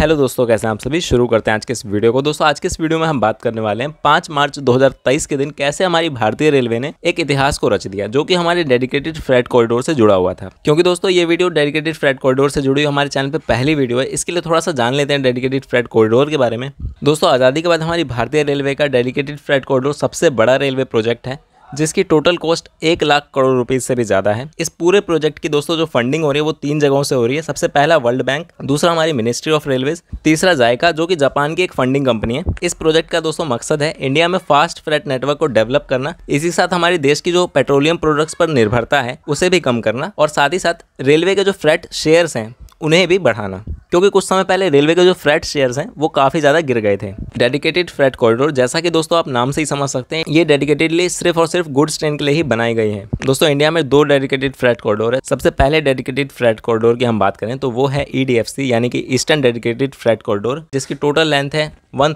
hello दोस्तों कैसे हैं आप सभी शुरू करते हैं आज के इस वीडियो को दोस्तों आज के इस वीडियो में हम बात करने वाले हैं पांच मार्च 2023 के दिन कैसे हमारी भारतीय रेलवे ने एक इतिहास को रच दिया जो कि हमारे डेडिकेटेड फ्रेट कॉरिडोर से जुड़ा हुआ था क्योंकि दोस्तों ये वीडियो डेडिकेटेड फ्रेट कॉरिडोर से जुड़ी हमारे चैनल पर पहली वीडियो है इसके लिए थोड़ा सा जान लेते हैं डेडिकेटेड फ्रेट कॉरिडोर के बारे में दोस्तों आज़ादी के बाद हमारी भारतीय रेलवे का डेडिकेटेड फ्रेट कॉरिडोर सबसे बड़ा रेलवे प्रोजेक्ट है जिसकी टोटल कॉस्ट एक लाख करोड़ रुपीज़ से भी ज़्यादा है इस पूरे प्रोजेक्ट की दोस्तों जो फंडिंग हो रही है वो तीन जगहों से हो रही है सबसे पहला वर्ल्ड बैंक दूसरा हमारी मिनिस्ट्री ऑफ रेलवे तीसरा जायका जो कि जापान की एक फंडिंग कंपनी है इस प्रोजेक्ट का दोस्तों मकसद है इंडिया में फास्ट फ्रेट नेटवर्क को डेवलप करना इसी साथ हमारे देश की जो पेट्रोलियम प्रोडक्ट्स पर निर्भरता है उसे भी कम करना और साथ ही साथ रेलवे के जो फ्रेट शेयर्स हैं उन्हें भी बढ़ाना क्योंकि कुछ समय पहले रेलवे के जो फ्रेट शेयर्स हैं वो काफ़ी ज़्यादा गिर गए थे डेडिकेटेड फ्रेट कॉरिडोर जैसा कि दोस्तों आप नाम से ही समझ सकते हैं ये डेडिकेटेडली सिर्फ और सिर्फ गुड्स ट्रेन के लिए ही बनाए गए हैं दोस्तों इंडिया में दो डेडिकेटेड फ्रेट कॉरिडोर है सबसे पहले डेडिकेटेड फ्रेट कॉरिडोर की हम बात करें तो वो है ई e यानी कि ईस्टर्न डेडिकेटेड फ्रेट कॉरिडोर जिसकी टोटल लेंथ है one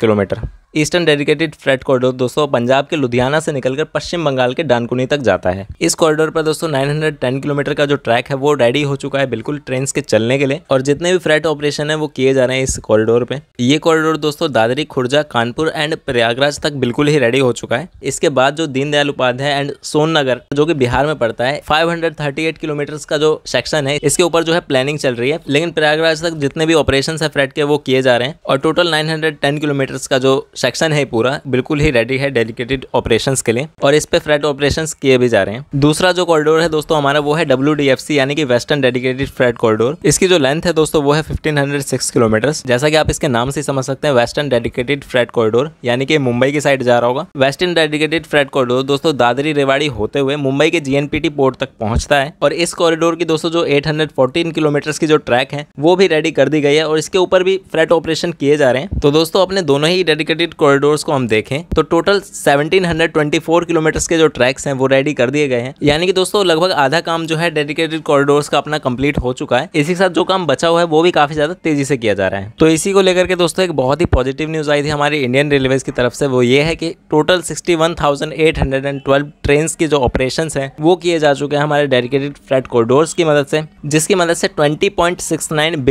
kilometre eastern dedicated freight corridor दोस्तों पंजाब के लुधियाना से निकलकर पश्चिम बंगाल के डानकुनी तक जाता है इस कॉरिडोर पर दोस्तों 910 किलोमीटर का जो ट्रैक है वो रेडी हो चुका है बिल्कुल ट्रेन के चलने के लिए और जितने भी फ्रेट ऑपरेशन है वो किए जा रहे हैं इस कॉरिडोर पे ये कॉरिडोर दोस्तों दादरी खुर्जा कानपुर एंड प्रयागराज तक बिल्कुल ही रेडी हो चुका है इसके बाद जो दीनदयाल उपाध्याय एंड सोननगर जो की बिहार में पड़ता है फाइव किलोमीटर का जो सेक्शन है इसके ऊपर जो है प्लानिंग चल रही है लेकिन प्रयागराज तक जितने भी ऑपरेशन है फ्रेट के वो किए जा रहे हैं और टोटल नाइन किलोमीटर का जो सेक्शन है पूरा बिल्कुल ही रेडी है डेडिकेटेड ऑपरेशन के लिए और इस पे फ्रेट ऑपरेशन किए भी जा रहे हैं दूसरा जो कॉरिडोर है दोस्तों हमारा वो है डब्ल्यू यानी कि वेस्टर्न डेडिकेटेड फ्रेट कॉरिडोर इसकी जो लेंथ है दोस्तों वो है फिफ्टीन किलोमीटर जैसा कि आप इसके नाम से समझ सकते हैं वेस्टर्न डेडिकेटेड फ्रेट कॉरिडोर यानी कि मुंबई की साइड जा रहा होगा वेस्टर्न डेडिकेटेड फ्रेट कॉरिडोर दोस्तों दादरी रेवाड़ी होते हुए मुंबई के जीएनपीटी पोर्ट तक पहुंचता है और इस कॉरिडोर की दोस्तों जो 814 किलोमीटर की जो ट्रैक है वो भी रेडी कर दी गई है और इसके ऊपर भी फ्रेट ऑपरेशन किए जा रहे हैं तो दोस्तों अपने दोनों ही डेडिकेटेड प्रोजेक्टेड कॉरिडोर्स को हम देखें तो टोटल 1724 किलोमीटर के जो ट्रैक्स हैं वो रेडी कर दिए गए हैं यानी कि दोस्तों लगभग आधा काम जो है डेडिकेटेड कॉरिडोर्स का अपना कंप्लीट हो चुका है इसी के साथ जो काम बचा हुआ है वो भी काफी ज्यादा तेजी से किया जा रहा है तो इसी को लेकर के दोस्तों एक बहुत ही पॉजिटिव न्यूज आई थी हमारी इंडियन रेलवे की तरफ से वो ये है कि टोटल सिक्सटी वन के जो ऑपरेशन है वो किए जा चुके हैं हमारे डेडिकेटेड फ्लैट कॉरिडोर की मदद से जिसकी मदद से twenty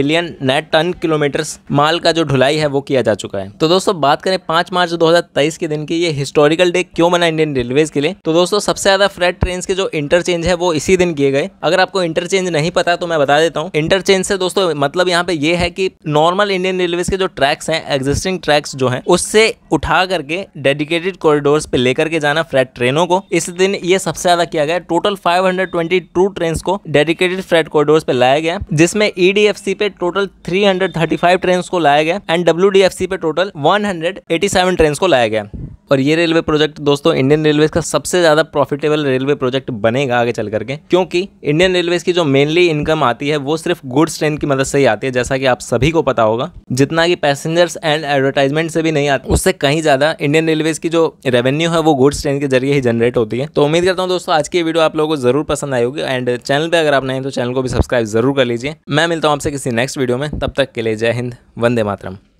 billion net tonne kilometre माल का जो ढुलाई है वो किया जा चुका है तो दोस्तों बात करें पांच मार्च 2023 के दिन की ये हिस्टोरिकल डे क्यों मना इंडियन रेलवेज के लिए तो दोस्तों सबसे ज्यादा फ्रेट ट्रेन के जो इंटरचेंज है वो इसी दिन किए गए अगर आपको इंटरचेंज नहीं पता तो मैं बता देता हूँ इंटरचेंज से दोस्तों मतलब यहाँ पे ये है कि नॉर्मल इंडियन रेलवेज के जो ट्रैक्स हैं एग्जिस्टिंग ट्रैक्स जो हैं उससे उठा करके डेडिकेटेड कॉरिडोर्स पे लेकर के जाना फ्रेट ट्रेनों को इस दिन ये सबसे ज्यादा किया गया टोटल 522 ट्रेन को डेडिकेटेड फ्रेट कॉरिडोर्स पे लाया गया जिसमें ईडीएफसी e पे टोटल 335 ट्रेन को लाया गया एंड डब्ल्यू पे टोटल सेवन ट्रेन को लाया गया और ये रेलवे प्रोजेक्ट दोस्तों इंडियन रेलवे का सबसे ज़्यादा प्रॉफिटेबल रेलवे प्रोजेक्ट बनेगा आगे चल करके क्योंकि इंडियन रेलवे की जो मेनली इनकम आती है वो सिर्फ गुड्स ट्रेन की मदद से ही आती है जैसा कि आप सभी को पता होगा जितना कि पैसेंजर्स एंड एडवर्टाइजमेंट से भी नहीं आती उससे कहीं ज़्यादा इंडियन रेलवे की जो रेवेन्यू है वो गुड्स ट्रेन के जरिए ही जनरेट होती है तो उम्मीद करता हूँ दोस्तों आज की वीडियो आप लोगों को जरूर पसंद आई होगी एंड चैनल पर अगर आप नहीं तो चैनल को भी सब्सक्राइब जरूर कर लीजिए मैं मिलता हूँ आपसे किसी नेक्स्ट वीडियो में तब तक के लिए जय हिंद वंदे मातरम